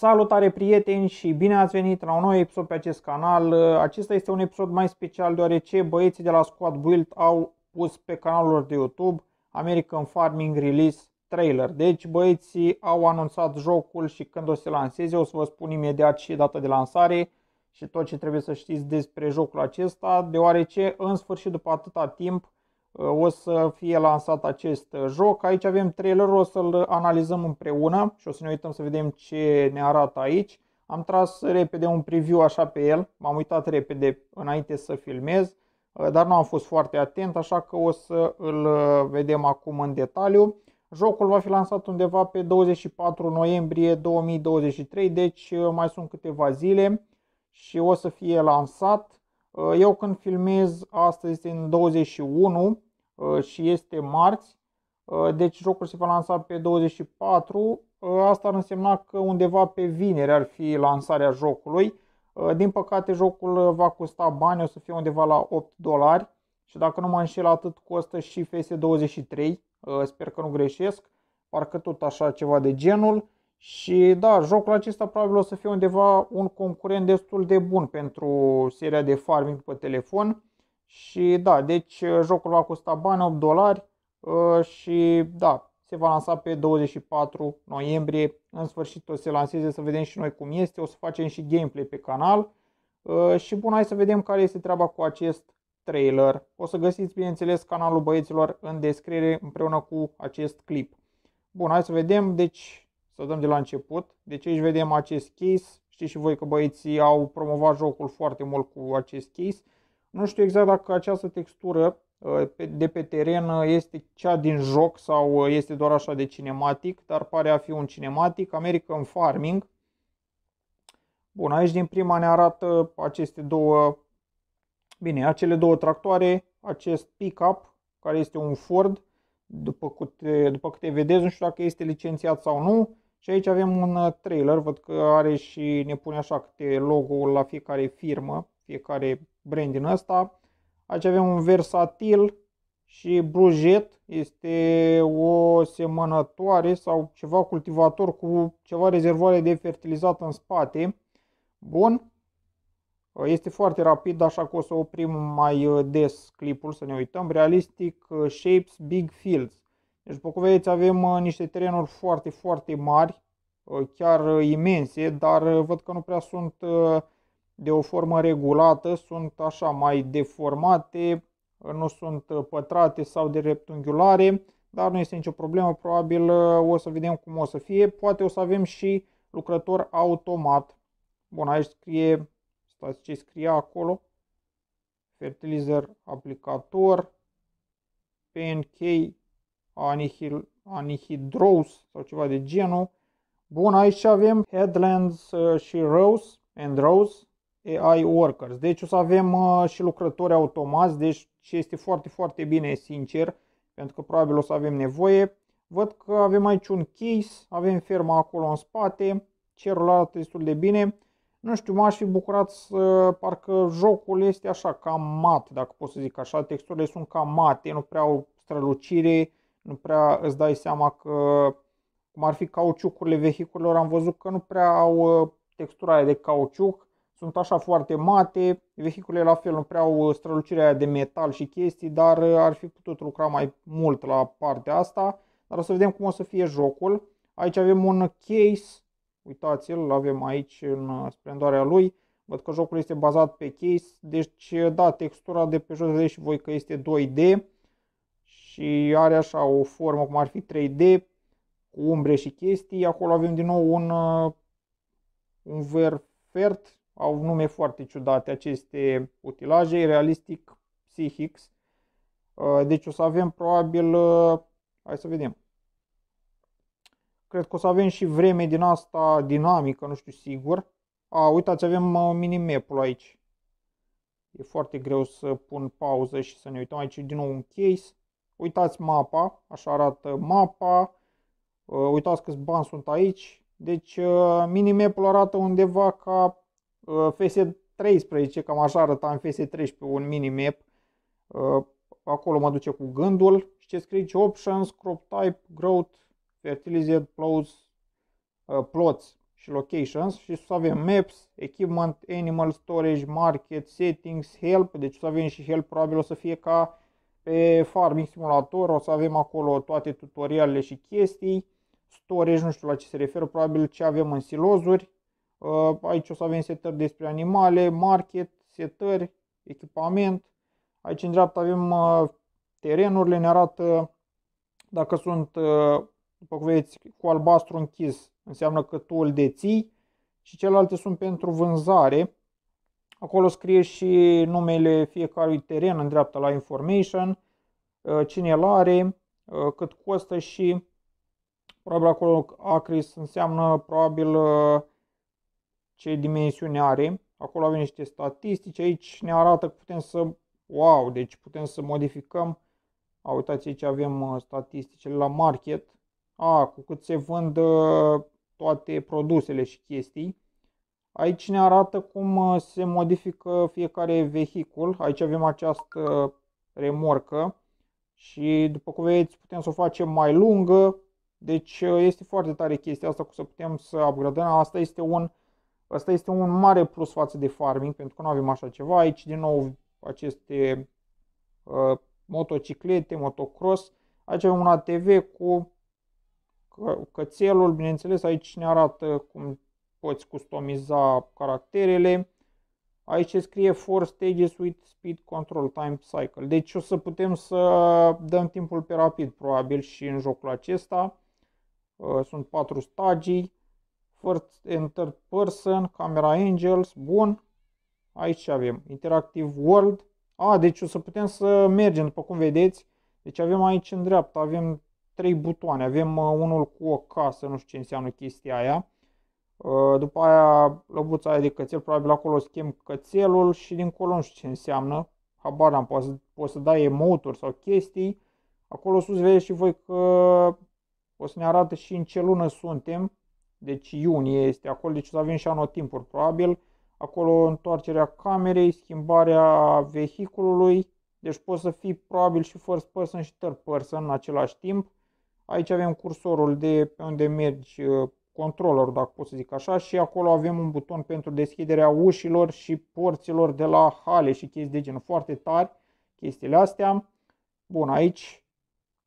Salutare prieteni și bine ați venit la un nou episod pe acest canal. Acesta este un episod mai special deoarece băieții de la Squad Build au pus pe canalul lor de YouTube American Farming Release Trailer. Deci băieții au anunțat jocul și când o să lanseze o să vă spun imediat și data de lansare și tot ce trebuie să știți despre jocul acesta deoarece în sfârșit după atâta timp o să fie lansat acest uh, joc. Aici avem trailerul, o să-l analizăm împreună și o să ne uităm să vedem ce ne arată aici. Am tras repede un preview așa pe el, m-am uitat repede înainte să filmez, uh, dar nu am fost foarte atent, așa că o să îl uh, vedem acum în detaliu. Jocul va fi lansat undeva pe 24 noiembrie 2023, deci mai sunt câteva zile și o să fie lansat. Uh, eu când filmez, astăzi este în 21 uh, și este marți, uh, deci jocul se va lansa pe 24. Asta ar însemna că undeva pe vineri ar fi lansarea jocului. Din păcate, jocul va costa bani, o să fie undeva la 8 dolari și dacă nu mă înșel atât costă și FS23, sper că nu greșesc, parcă tot așa ceva de genul. Și da, jocul acesta probabil o să fie undeva un concurent destul de bun pentru seria de farming pe telefon. Și da, deci uh, jocul va costa bani, 8 dolari uh, și da, se va lansa pe 24 noiembrie. În sfârșit o să se lanseze să vedem și noi cum este, o să facem și gameplay pe canal. Uh, și bun, hai să vedem care este treaba cu acest trailer. O să găsiți, bineînțeles, canalul băieților în descriere împreună cu acest clip. Bun, hai să vedem. Deci, să dăm de la început. Deci aici vedem acest case. Știți și voi că băieții au promovat jocul foarte mult cu acest case. Nu știu exact dacă această textură uh, de pe teren uh, este cea din joc sau uh, este doar așa de cinematic, dar pare a fi un cinematic. American Farming. Bun, aici din prima ne arată aceste două, bine, acele două tractoare, acest pickup care este un Ford, după câte, după câte vedeți, nu știu dacă este licențiat sau nu. Și aici avem un uh, trailer, văd că are și ne pune așa câte logo la fiecare firmă, fiecare brand din ăsta. Aici avem un versatil și brujet, este o semănătoare sau ceva cultivator cu ceva rezervoare de fertilizat în spate. Bun, uh, este foarte rapid, așa că o să oprim mai uh, des clipul să ne uităm. Realistic Shapes Big Fields. Deci, după cum vedeți, avem uh, niște terenuri foarte, foarte mari, uh, chiar uh, imense, dar văd că nu prea sunt de o formă regulată, sunt așa mai deformate, nu sunt pătrate sau de dreptunghiulare, dar nu este nicio problemă, probabil o să vedem cum o să fie. Poate o să avem și lucrător automat. Bun, aici scrie, stați ce scrie acolo, fertilizer aplicator, PNK anihil, anhidrous sau ceva de genul. Bun, aici avem Headlands uh, și Rose and Rose AI Workers. Deci o să avem uh, și lucrători automați, deci ce este foarte, foarte bine, sincer, pentru că probabil o să avem nevoie. Văd că avem aici un case, avem ferma acolo în spate, cerul arată destul de bine. Nu știu, m-aș fi bucurat să... parcă jocul este așa, cam mat, dacă pot să zic așa, texturile sunt cam mate, nu prea au strălucire, nu prea îți dai seama că, cum ar fi cauciucurile vehiculelor, am văzut că nu prea au ă, textura aia de cauciuc, sunt așa foarte mate, vehiculele la fel nu prea au ă, strălucirea aia de metal și chestii, dar ă, ar fi putut lucra mai mult la partea asta, dar o să vedem cum o să fie jocul. Aici avem un case, uitați-l, îl avem aici în splendoarea lui, văd că jocul este bazat pe case, deci da, textura de pe jos vedeți și voi că este 2D, și are așa o formă cum ar fi 3D, cu umbre și chestii. Acolo avem din nou un, uh, un verfert, au nume foarte ciudate aceste utilaje, realistic Psychics. Uh, deci o să avem probabil, uh, hai să vedem, cred că o să avem și vreme din asta dinamică, nu știu sigur. A, uitați, avem ul aici. E foarte greu să pun pauză și să ne uităm aici din nou un case. Uitați mapa, așa arată mapa, uh, uitați câți bani sunt aici. Deci uh, minimapul arată undeva ca uh, FS13, cam așa arăta în FS13 un minimap. Acolo mă duce cu gândul și ce scrie options, crop type, growth, fertilized, plows, plots și locations și să avem maps, equipment, animal storage, market, settings, help, deci să avem și help probabil o să fie ca pe Farming Simulator o să avem acolo toate tutorialele și chestii. Storage, nu știu la ce se referă, probabil ce avem în silozuri. Uh, aici o să avem setări despre animale, market, setări, echipament. Aici în dreapta avem uh, terenurile, ne arată dacă sunt, uh, după cum vedeți, cu albastru închis, înseamnă că tu îl deții și celelalte sunt pentru vânzare. Acolo scrie și numele fiecărui teren în dreapta la information, uh, cine îl are, uh, cât costă și probabil acolo acris înseamnă probabil uh, ce dimensiune are. Acolo avem niște statistici, aici ne arată că putem să, wow, deci putem să modificăm. A, uitați aici avem statisticile la market, a, cu cât se vând toate produsele și chestii. Aici ne arată cum uh, se modifică fiecare vehicul. Aici avem această remorcă și după cum vedeți putem să o facem mai lungă. Deci uh, este foarte tare chestia asta cu să putem să upgradăm. Asta este un, asta este un mare plus față de farming pentru că nu avem așa ceva. Aici din nou aceste uh, motociclete, motocross. Aici avem un ATV cu cățelul, bineînțeles aici ne arată cum poți customiza caracterele. Aici scrie 4 stages with speed control time cycle. Deci o să putem să dăm timpul pe rapid probabil și în jocul acesta. Uh, sunt 4 stagii. First and third person, camera angels, bun. Aici avem interactive world. A, deci o să putem să mergem, după cum vedeți. Deci avem aici în dreapta, avem trei butoane. Avem uh, unul cu o casă, nu știu ce înseamnă chestia aia. Uh, după aia, lăbuța aia de cățel, probabil acolo schimb cățelul și dincolo nu știu ce înseamnă. Habar am poți, poți să dai emoturi sau chestii. Acolo sus vedeți și voi că o să ne arate și în ce lună suntem. Deci iunie este acolo, deci o să avem și anotimpuri probabil. Acolo întoarcerea camerei, schimbarea vehiculului. Deci poți să fii probabil și first person și third person în același timp. Aici avem cursorul de pe unde mergi uh, controller, dacă pot să zic așa, și acolo avem un buton pentru deschiderea ușilor și porților de la hale și chestii de genul foarte tari, chestiile astea. Bun, aici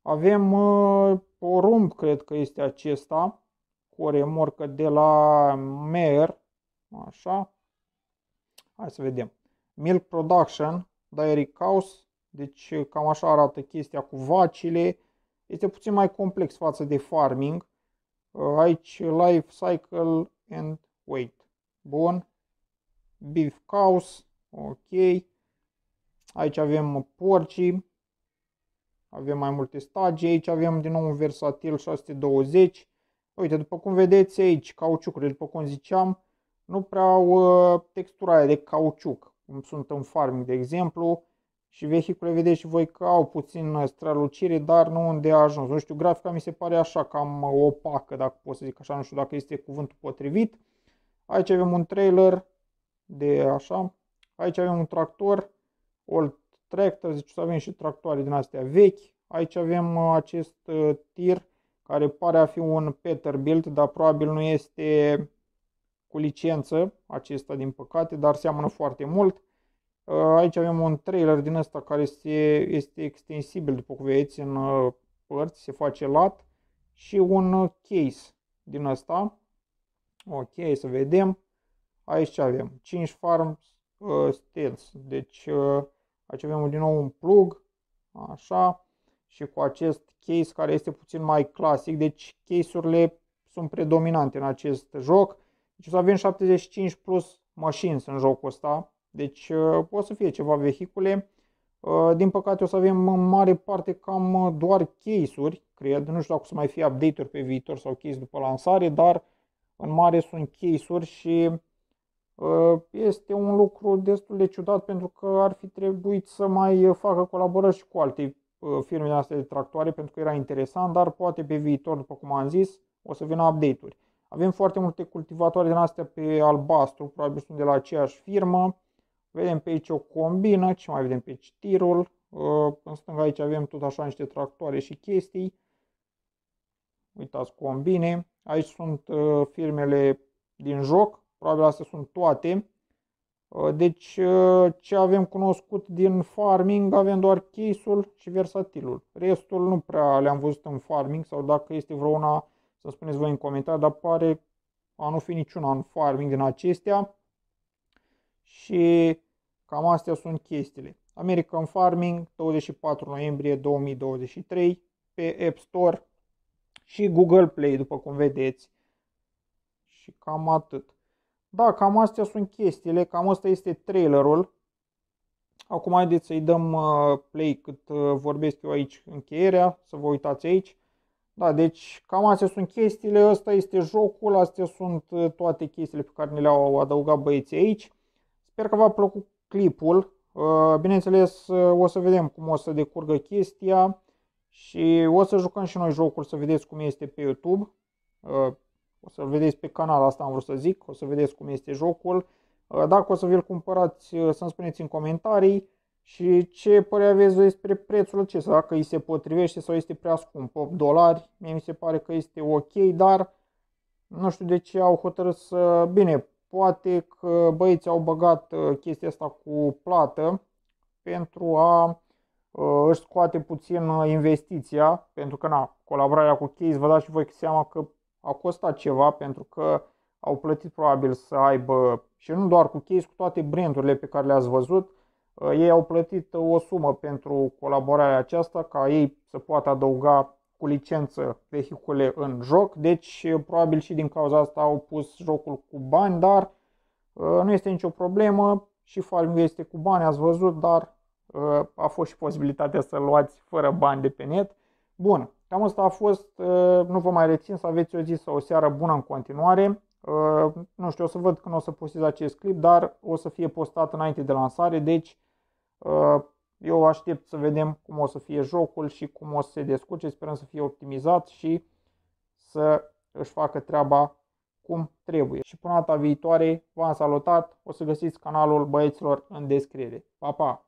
avem uh, porumb, cred că este acesta, cu o remorcă de la Mer, așa. Hai să vedem. Milk Production, Dairy Cows, deci cam așa arată chestia cu vacile. Este puțin mai complex față de farming Aici life cycle and weight. Bun. Beef cows. Ok. Aici avem porcii. Avem mai multe stagii. Aici avem din nou un versatil 620. Uite, după cum vedeți aici, cauciucurile, după cum ziceam, nu prea au uh, textura aia de cauciuc, cum sunt în farming, de exemplu și vehicule vedeți și voi că au puțin uh, strălucire, dar nu unde a ajuns. Nu știu, grafica mi se pare așa cam uh, opacă, dacă pot să zic așa, nu știu dacă este cuvântul potrivit. Aici avem un trailer de așa, aici avem un tractor, old tractor, deci să avem și tractoare din astea vechi. Aici avem uh, acest tir care pare a fi un Peterbilt, dar probabil nu este cu licență acesta din păcate, dar seamănă foarte mult. Uh, aici avem un trailer din ăsta care este, este extensibil, după cum vedeți, în uh, părți, se face lat și un uh, case din ăsta. Ok, să vedem. Aici avem 5 farm uh, stealth, deci uh, aici avem din nou un plug, așa, și cu acest case care este puțin mai clasic, deci case-urile sunt predominante în acest joc. Deci o să avem 75 plus mașini în jocul ăsta, deci uh, pot să fie ceva vehicule. Uh, din păcate o să avem în mare parte cam uh, doar case-uri, cred. Nu știu dacă o să mai fie update-uri pe viitor sau case după lansare, dar în mare sunt case-uri și este un lucru destul de ciudat pentru că ar fi trebuit să mai facă colaborări și cu alte firme astea de tractoare pentru că era interesant, dar poate pe viitor, după cum am zis, o să vină update-uri. Avem foarte multe cultivatoare din astea pe albastru, probabil sunt de la aceeași firmă Vedem pe aici o combină, ce mai vedem pe aici tirul. Uh, în stânga aici avem tot așa niște tractoare și chestii. Uitați combine. Aici sunt uh, firmele din joc, probabil astea sunt toate. Uh, deci ce avem cunoscut din farming avem doar case-ul și versatilul. Restul nu prea le-am văzut în farming sau dacă este vreuna să spuneți voi în comentarii, dar pare a nu fi niciuna în farming din acestea. Și cam astea sunt chestiile. American Farming, 24 noiembrie 2023, pe App Store și Google Play, după cum vedeți. Și cam atât. Da, cam astea sunt chestiile, cam asta este trailerul. Acum haideți să-i dăm uh, play cât uh, vorbesc eu aici încheierea, să vă uitați aici. Da, deci cam astea sunt chestiile, ăsta este jocul, astea sunt uh, toate chestiile pe care ne le-au adăugat băieții aici. Sper că v-a plăcut clipul. Uh, bineînțeles, uh, o să vedem cum o să decurgă chestia și o să jucăm și noi jocul să vedeți cum este pe YouTube. Uh, o să-l vedeți pe canal, asta am vrut să zic, o să vedeți cum este jocul. Dacă o să vi-l cumpărați, să-mi spuneți în comentarii și ce părere aveți despre prețul acesta, dacă îi se potrivește sau este prea scump, 8 dolari, mie mi se pare că este ok, dar nu știu de ce au hotărât să... Bine, poate că băieții au băgat uh, chestia asta cu plată pentru a uh, își scoate puțin uh, investiția, pentru că na, colaborarea cu Case, vă dați și voi seama că a costat ceva, pentru că au plătit probabil să aibă, și nu doar cu Case, cu toate brandurile pe care le-ați văzut, ei au plătit o sumă pentru colaborarea aceasta, ca ei să poată adăuga cu licență vehicule în joc, deci eh, probabil și din cauza asta au pus jocul cu bani, dar eh, nu este nicio problemă și Falmiu este cu bani, ați văzut, dar eh, a fost și posibilitatea să luați fără bani de pe net. Bun, cam asta a fost, nu vă mai rețin să aveți o zi sau o seară bună în continuare. Nu știu, o să văd când o să postez acest clip, dar o să fie postat înainte de lansare, deci eu aștept să vedem cum o să fie jocul și cum o să se descurce. Sperăm să fie optimizat și să își facă treaba cum trebuie. Și până data viitoare, v-am salutat, o să găsiți canalul băieților în descriere. Pa, pa!